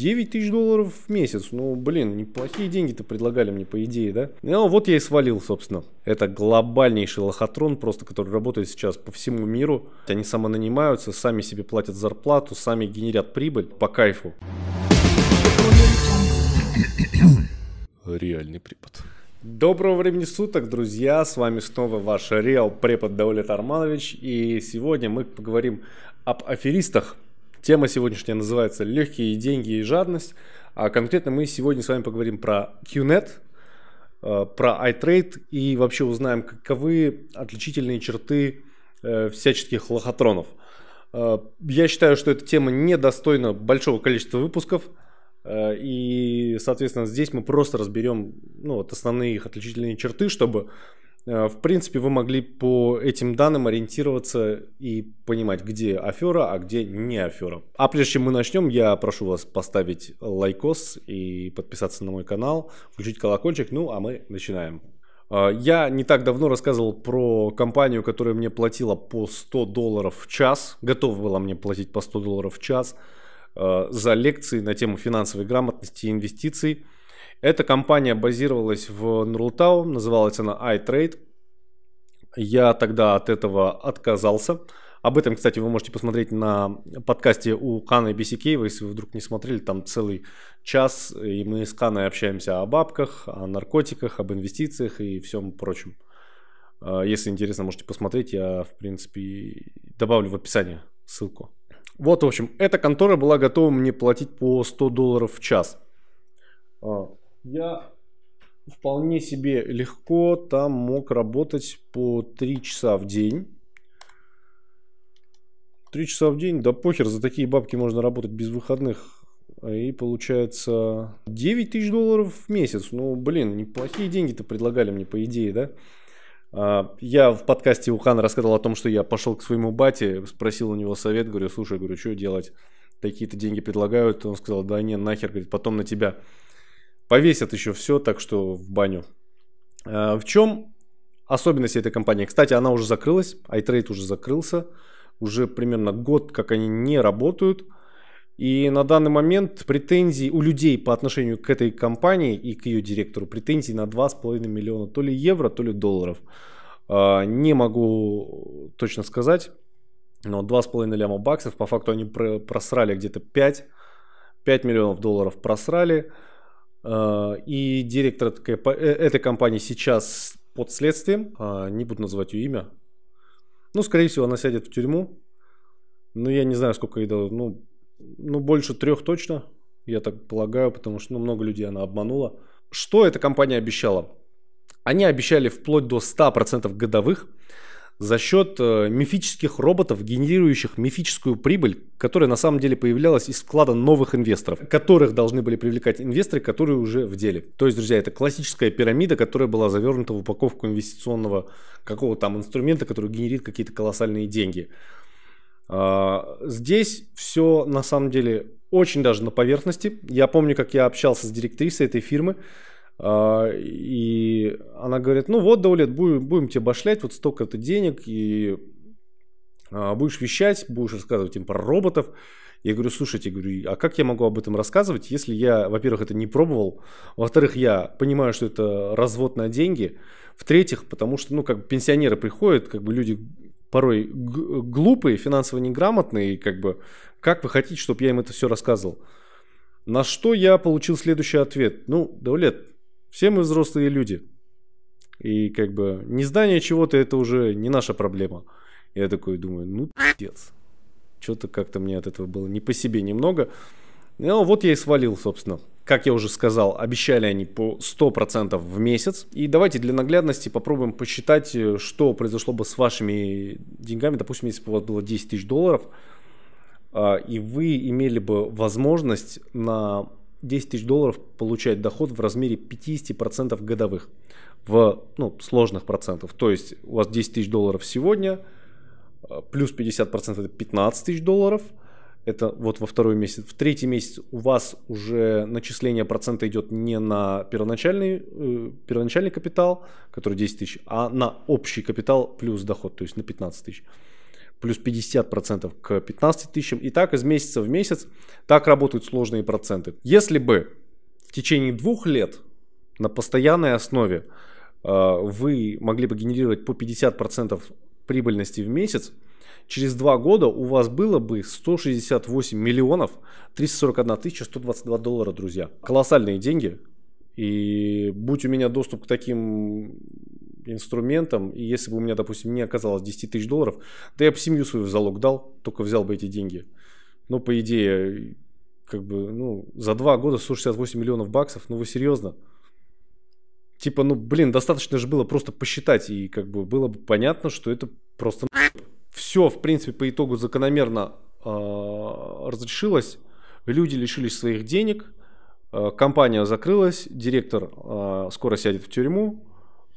9 тысяч долларов в месяц. Ну, блин, неплохие деньги-то предлагали мне, по идее, да? Ну, вот я и свалил, собственно. Это глобальнейший лохотрон, просто который работает сейчас по всему миру. Они самонанимаются, сами себе платят зарплату, сами генерят прибыль по кайфу. Реальный препод. Доброго времени суток, друзья! С вами снова ваш Реал Препод Даулет Арманович. И сегодня мы поговорим об аферистах, Тема сегодняшняя называется «Легкие деньги и жадность». А конкретно мы сегодня с вами поговорим про QNET, э, про iTrade и вообще узнаем, каковы отличительные черты э, всяческих лохотронов. Э, я считаю, что эта тема недостойна большого количества выпусков. И, соответственно, здесь мы просто разберем ну, вот основные их отличительные черты, чтобы Э, в принципе, вы могли по этим данным ориентироваться и понимать, где афера, а где не афера. А прежде чем мы начнем, я прошу вас поставить лайкос и подписаться на мой канал, включить колокольчик, ну а мы начинаем. Э, я не так давно рассказывал про компанию, которая мне платила по 100 долларов в час, готова была мне платить по 100 долларов в час э, за лекции на тему финансовой грамотности и инвестиций – эта компания базировалась в Нурлтау, называлась она iTrade. Я тогда от этого отказался. Об этом, кстати, вы можете посмотреть на подкасте у Каны Бесикеева, если вы вдруг не смотрели, там целый час, и мы с Каной общаемся о бабках, о наркотиках, об инвестициях и всем прочем. А, если интересно, можете посмотреть, я, в принципе, добавлю в описание ссылку. Вот, в общем, эта контора была готова мне платить по 100 долларов в час. А, я вполне себе легко там мог работать по 3 часа в день. 3 часа в день, да похер, за такие бабки можно работать без выходных. А и получается 9 тысяч долларов в месяц. Ну, блин, неплохие деньги-то предлагали мне, по идее, да? А, я в подкасте у Хана рассказывал о том, что я пошел к своему бате, спросил у него совет, говорю, слушай, говорю, что делать? Такие-то деньги предлагают. Он сказал, да не, нахер, говорит, потом на тебя Повесят еще все, так что в баню. А, в чем особенность этой компании? Кстати, она уже закрылась, iTrade уже закрылся. Уже примерно год, как они не работают. И на данный момент претензий у людей по отношению к этой компании и к ее директору претензий на 2,5 миллиона то ли евро, то ли долларов. А, не могу точно сказать, но 2,5 ляма баксов, по факту они просрали где-то 5, 5 миллионов долларов просрали. Э, и директор э, этой компании сейчас под следствием. Э, не буду называть ее имя. Ну, скорее всего, она сядет в тюрьму. Ну, я не знаю, сколько ей дадут. Ну, ну, больше трех точно, я так полагаю, потому что ну, много людей она обманула. Что эта компания обещала? Они обещали вплоть до 100% годовых за счет э, мифических роботов, генерирующих мифическую прибыль, которая на самом деле появлялась из вклада новых инвесторов, которых должны были привлекать инвесторы, которые уже в деле. То есть, друзья, это классическая пирамида, которая была завернута в упаковку инвестиционного какого-то там инструмента, который генерит какие-то колоссальные деньги. А, здесь все на самом деле очень даже на поверхности. Я помню, как я общался с директрисой этой фирмы, а, и она говорит, ну вот, Даулет, будем, будем тебе башлять, вот столько-то денег, и а, будешь вещать, будешь рассказывать им про роботов. Я говорю, слушайте, говорю, а как я могу об этом рассказывать, если я, во-первых, это не пробовал, во-вторых, я понимаю, что это развод на деньги, в-третьих, потому что, ну, как бы пенсионеры приходят, как бы люди порой глупые, финансово неграмотные, и как бы, как вы хотите, чтобы я им это все рассказывал? На что я получил следующий ответ. Ну, Даулет, все мы взрослые люди. И как бы не знание чего-то это уже не наша проблема. Я такой думаю, ну пиздец. Что-то как-то мне от этого было не по себе немного. Ну вот я и свалил, собственно. Как я уже сказал, обещали они по 100% в месяц. И давайте для наглядности попробуем посчитать, э, что произошло бы с вашими деньгами. Допустим, если бы у вас было 10 тысяч долларов, а, и вы имели бы возможность на 10 тысяч долларов получает доход в размере 50% годовых, в ну, сложных процентов. То есть у вас 10 тысяч долларов сегодня, а, плюс 50% это 15 тысяч долларов, это вот во второй месяц. В третий месяц у вас уже начисление процента идет не на первоначальный, э, первоначальный капитал, который 10 тысяч, а на общий капитал плюс доход, то есть на 15 тысяч плюс 50% к 15 тысячам. И так из месяца в месяц так работают сложные проценты. Если бы в течение двух лет на постоянной основе э, вы могли бы генерировать по 50% прибыльности в месяц, через два года у вас было бы 168 миллионов 341 тысяча 122 доллара, друзья. Колоссальные деньги. И будь у меня доступ к таким инструментом. И если бы у меня, допустим, не оказалось 10 тысяч долларов, да я бы семью свою в залог дал, только взял бы эти деньги. Но ну, по идее, как бы, ну, за два года 168 миллионов баксов, ну вы серьезно? Типа, ну, блин, достаточно же было просто посчитать, и как бы было бы понятно, что это просто все, в принципе, по итогу закономерно э, разрешилось. Люди лишились своих денег, э, компания закрылась, директор э, скоро сядет в тюрьму,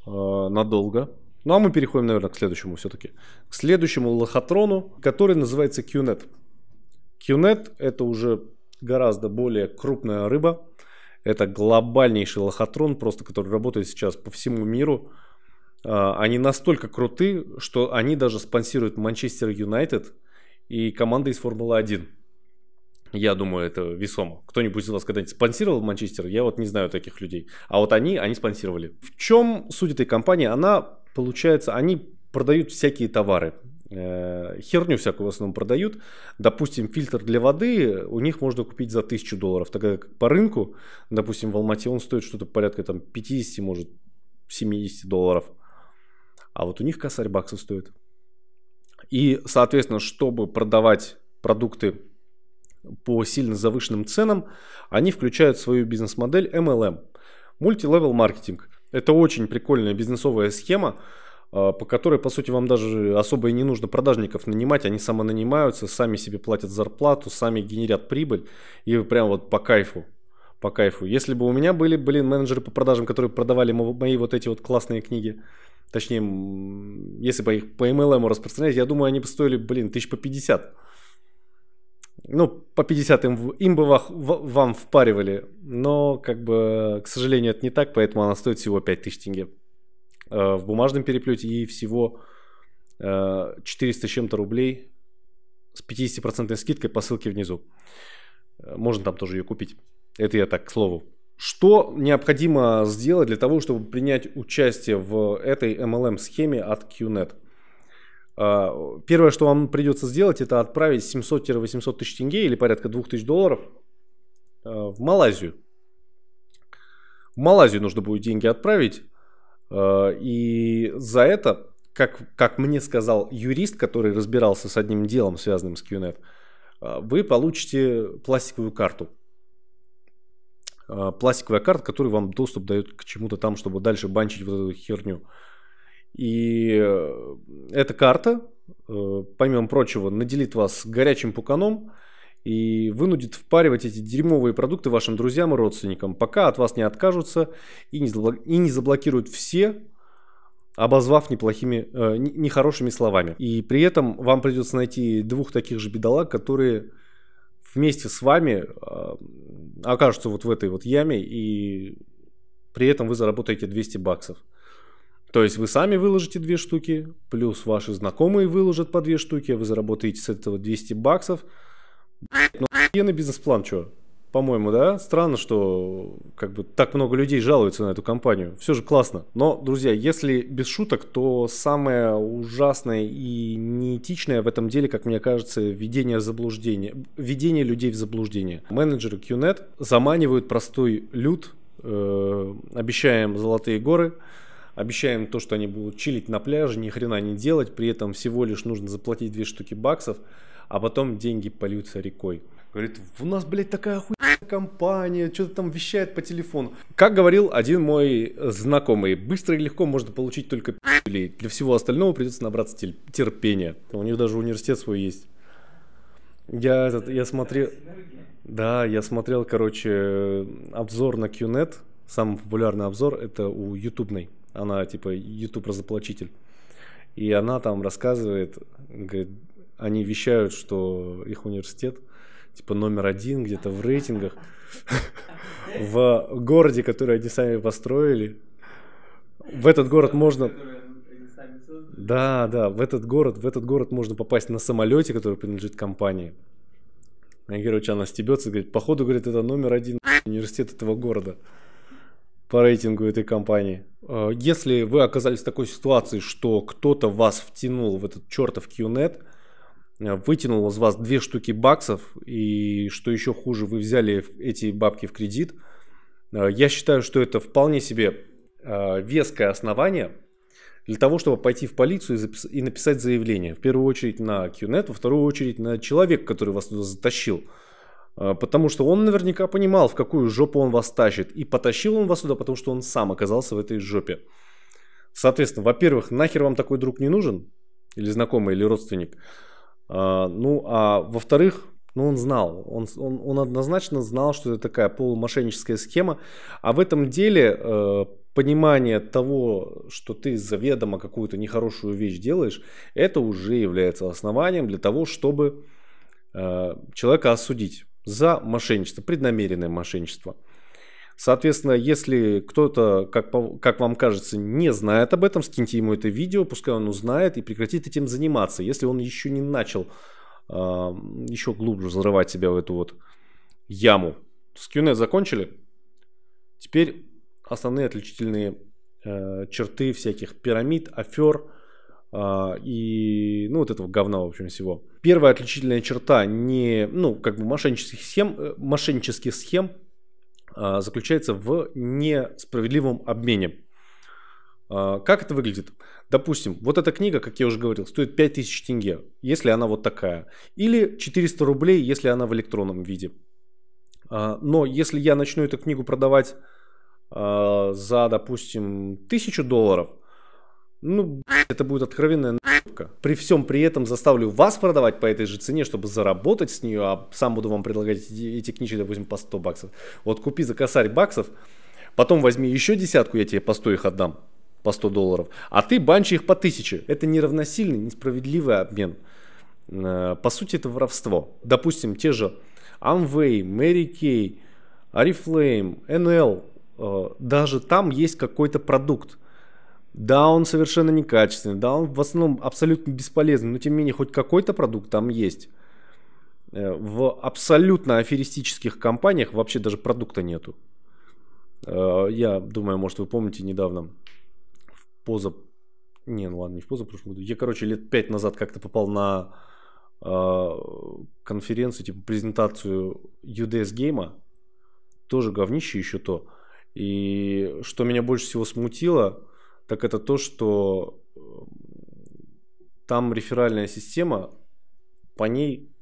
Э, надолго. Ну а мы переходим, наверное, к следующему все-таки. К следующему лохотрону, который называется QNET. QNET это уже гораздо более крупная рыба. Это глобальнейший лохотрон, просто который работает сейчас по всему миру. Э, они настолько круты, что они даже спонсируют Манчестер Юнайтед и команды из Формулы 1. Я думаю, это весомо. Кто-нибудь из вас когда-нибудь спонсировал Манчестер? Я вот не знаю таких людей. А вот они, они спонсировали. В чем суть этой компании? Она, получается, они продают всякие товары э, херню всякую в основном продают. Допустим, фильтр для воды у них можно купить за 1000 долларов, тогда как по рынку, допустим, в Алмате он стоит что-то порядка там 50, может, 70 долларов. А вот у них косарь баксов стоит. И, соответственно, чтобы продавать продукты по сильно завышенным ценам, они включают в свою бизнес-модель MLM. Мультилевел маркетинг. Это очень прикольная бизнесовая схема, а, по которой, по сути, вам даже особо и не нужно продажников нанимать, они самонанимаются, сами себе платят зарплату, сами генерят прибыль, и прям вот по кайфу, по кайфу. Если бы у меня были, блин, менеджеры по продажам, которые продавали мои вот эти вот классные книги, точнее, если бы их по MLM распространять, я думаю, они бы стоили, блин, тысяч по 50 ну, по 50 им, им бы вах, в, вам впаривали, но, как бы, к сожалению, это не так, поэтому она стоит всего 5000 тенге э, в бумажном переплете и всего э, 400 с чем-то рублей с 50% скидкой по ссылке внизу. Э, можно там тоже ее купить. Это я так, к слову. Что необходимо сделать для того, чтобы принять участие в этой MLM-схеме от QNet? А, первое, что вам придется сделать, это отправить 700-800 тысяч тенге или порядка 2000 долларов а, в Малайзию. В Малайзию нужно будет деньги отправить. А, и за это, как, как мне сказал юрист, который разбирался с одним делом, связанным с QNF, вы получите пластиковую карту. Пластиковая карта, которая вам доступ дает к чему-то там, чтобы дальше банчить вот эту херню. И э, эта карта, э, помимо прочего, наделит вас горячим пуканом и вынудит впаривать эти дерьмовые продукты вашим друзьям и родственникам, пока от вас не откажутся и не заблокируют все обозвав неплохими, э, нехорошими словами. И при этом вам придется найти двух таких же бедолаг, которые вместе с вами э, окажутся вот в этой вот яме, и при этом вы заработаете 200 баксов. То есть вы сами выложите две штуки, плюс ваши знакомые выложат по две штуки, а вы заработаете с этого 200 баксов. Ну, охуенный бизнес-план, что? По-моему, да? Странно, что как бы так много людей жалуются на эту компанию. Все же классно. Но, друзья, если без шуток, то самое ужасное и неэтичное в этом деле, как мне кажется, введение заблуждения, введение людей в заблуждение. Менеджеры QNet заманивают простой люд, э, обещаем золотые горы, обещаем то, что они будут чилить на пляже, ни хрена не делать, при этом всего лишь нужно заплатить две штуки баксов, а потом деньги польются рекой. Говорит, у нас, блядь, такая охуенная компания, что-то там вещает по телефону. Как говорил один мой знакомый, быстро и легко можно получить только пи***лей. Для всего остального придется набраться терпения. У них даже университет свой есть. Я, этот, я смотрел... Да, я смотрел, короче, обзор на QNet. Самый популярный обзор это у ютубной она типа YouTube разоплачитель. И она там рассказывает, говорит, они вещают, что их университет типа номер один где-то в рейтингах в городе, который они сами построили. В этот город можно... Да, да, в этот город, в этот город можно попасть на самолете, который принадлежит компании. И, короче, она стебется, говорит, походу, говорит, это номер один университет этого города по рейтингу этой компании. Э, если вы оказались в такой ситуации, что кто-то вас втянул в этот чертов QNet, э, вытянул из вас две штуки баксов, и что еще хуже, вы взяли эти бабки в кредит, э, я считаю, что это вполне себе веское основание для того, чтобы пойти в полицию и, и написать заявление. В первую очередь на QNet, во вторую очередь на человека, который вас туда затащил. А, потому что он наверняка понимал, в какую жопу он вас тащит. И потащил он вас сюда, потому что он сам оказался в этой жопе. Соответственно, во-первых, нахер вам такой друг не нужен? Или знакомый, или родственник? А, ну, а во-вторых, ну он знал. Он, он, он однозначно знал, что это такая полумошенническая схема. А в этом деле э, понимание того, что ты заведомо какую-то нехорошую вещь делаешь, это уже является основанием для того, чтобы э, человека осудить за мошенничество, преднамеренное мошенничество. Соответственно, если кто-то, как, как вам кажется, не знает об этом, скиньте ему это видео, пускай он узнает и прекратит этим заниматься, если он еще не начал э, еще глубже взрывать себя в эту вот яму. С Q&A закончили. Теперь основные отличительные э, черты всяких пирамид, афер – а, и, ну, вот этого говна, в общем, всего. Первая отличительная черта не, ну, как бы мошеннических схем, э, мошеннических схем а, заключается в несправедливом обмене. А, как это выглядит? Допустим, вот эта книга, как я уже говорил, стоит 5000 тенге, если она вот такая. Или 400 рублей, если она в электронном виде. Но если я начну эту книгу продавать за, допустим, 1000 долларов – ну, это будет откровенная наебка. При всем при этом заставлю вас продавать по этой же цене, чтобы заработать с нее, а сам буду вам предлагать эти, эти книжки, допустим, по 100 баксов. Вот купи за косарь баксов, потом возьми еще десятку, я тебе по 100 их отдам, по 100 долларов, а ты банчи их по 1000. Это неравносильный, несправедливый обмен. Э, по сути, это воровство. Допустим, те же Amway, Mary Kay, Oriflame, NL, э, даже там есть какой-то продукт да, он совершенно некачественный, да, он в основном абсолютно бесполезный, но тем не менее хоть какой-то продукт там есть. Э, в абсолютно аферистических компаниях вообще даже продукта нету. Э, я думаю, может вы помните недавно в поза... Не, ну ладно, не в поза прошлом году. Я, короче, лет пять назад как-то попал на э, конференцию, типа презентацию UDS гейма. Тоже говнище еще то. И что меня больше всего смутило, так это то, что э, там реферальная система, по ней,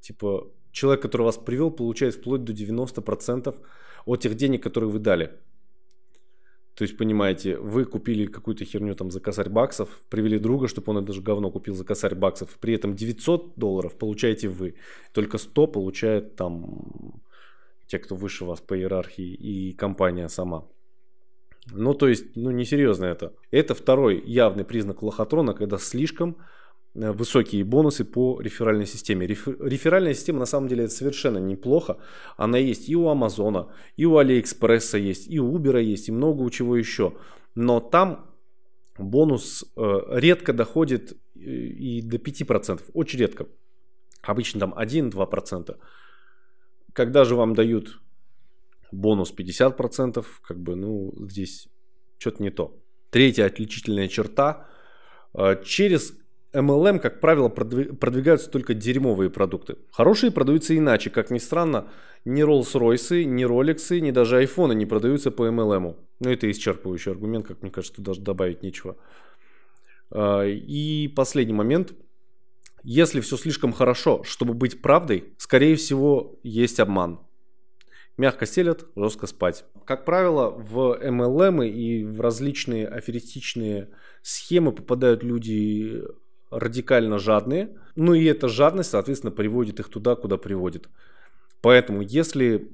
типа, человек, который вас привел, получает вплоть до 90% от тех денег, которые вы дали. То есть, понимаете, вы купили какую-то херню там за косарь баксов, привели друга, чтобы он это же говно купил за косарь баксов, при этом 900 долларов получаете вы, только 100 получает там те, кто выше вас по иерархии и компания сама. Ну, то есть, ну, несерьезно это. Это второй явный признак лохотрона, когда слишком э, высокие бонусы по реферальной системе. Реферальная система на самом деле это совершенно неплохо. Она есть и у Амазона, и у Алиэкспресса есть, и у Убера есть, и много у чего еще. Но там бонус э, редко доходит э, и до 5%, очень редко. Обычно там 1-2%. Когда же вам дают бонус 50%, как бы, ну, здесь что-то не то. Третья отличительная черта. Э, через MLM, как правило, продвигаются только дерьмовые продукты. Хорошие продаются иначе, как ни странно. Ни Rolls-Royce, ни Rolex, ни даже iPhone не продаются по MLM. Ну, это исчерпывающий аргумент, как мне кажется, тут даже добавить нечего. Э, и последний момент. Если все слишком хорошо, чтобы быть правдой, скорее всего, есть обман. Мягко селят, жестко спать. Как правило, в MLM и в различные аферистичные схемы попадают люди радикально жадные. Ну и эта жадность, соответственно, приводит их туда, куда приводит. Поэтому, если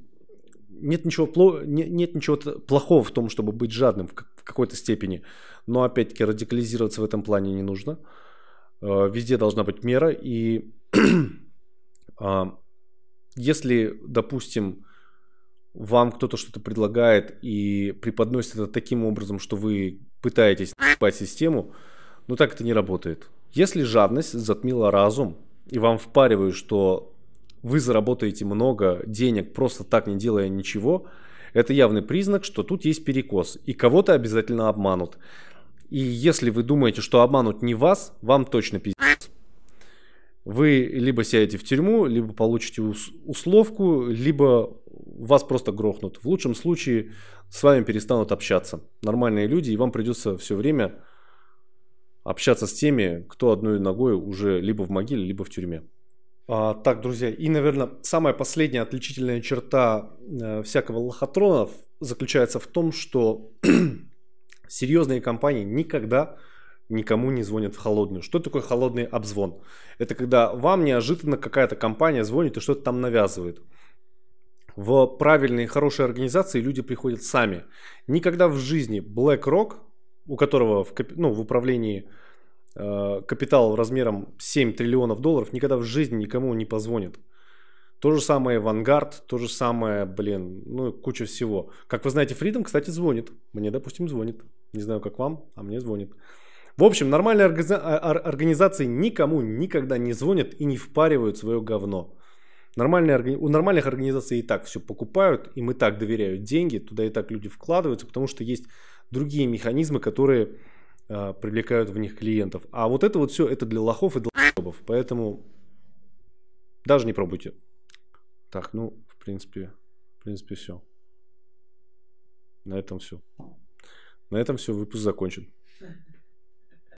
нет ничего, пло... нет ничего плохого в том, чтобы быть жадным в какой-то степени, но опять-таки радикализироваться в этом плане не нужно. Э, везде должна быть мера. И а, если, допустим, вам кто-то что-то предлагает и преподносит это таким образом, что вы пытаетесь а! спать систему, но ну так это не работает. Если жадность затмила разум, и вам впаривают, что вы заработаете много денег, просто так не делая ничего, это явный признак, что тут есть перекос, и кого-то обязательно обманут. И если вы думаете, что обманут не вас, вам точно пиздец. А! Вы либо сядете в тюрьму, либо получите условку, либо вас просто грохнут. В лучшем случае с вами перестанут общаться нормальные люди, и вам придется все время общаться с теми, кто одной ногой уже либо в могиле, либо в тюрьме. А, так, друзья, и, наверное, самая последняя отличительная черта э, всякого лохотрона заключается в том, что серьезные компании никогда никому не звонят в холодную. Что такое холодный обзвон? Это когда вам неожиданно какая-то компания звонит и что-то там навязывает. В правильные, хорошие организации люди приходят сами. Никогда в жизни BlackRock, у которого в, ну, в управлении э, капитал размером 7 триллионов долларов, никогда в жизни никому не позвонит. То же самое Vanguard, то же самое, блин, ну куча всего. Как вы знаете, Freedom, кстати, звонит. Мне, допустим, звонит. Не знаю, как вам, а мне звонит. В общем, нормальные а, организации никому никогда не звонят и не впаривают свое говно. Нормальные, у нормальных организаций и так все покупают, им и так доверяют деньги, туда и так люди вкладываются, потому что есть другие механизмы, которые э, привлекают в них клиентов. А вот это вот все, это для лохов и для лохов, поэтому даже не пробуйте. Так, ну, в принципе, в принципе все. На этом все. На этом все, выпуск закончен.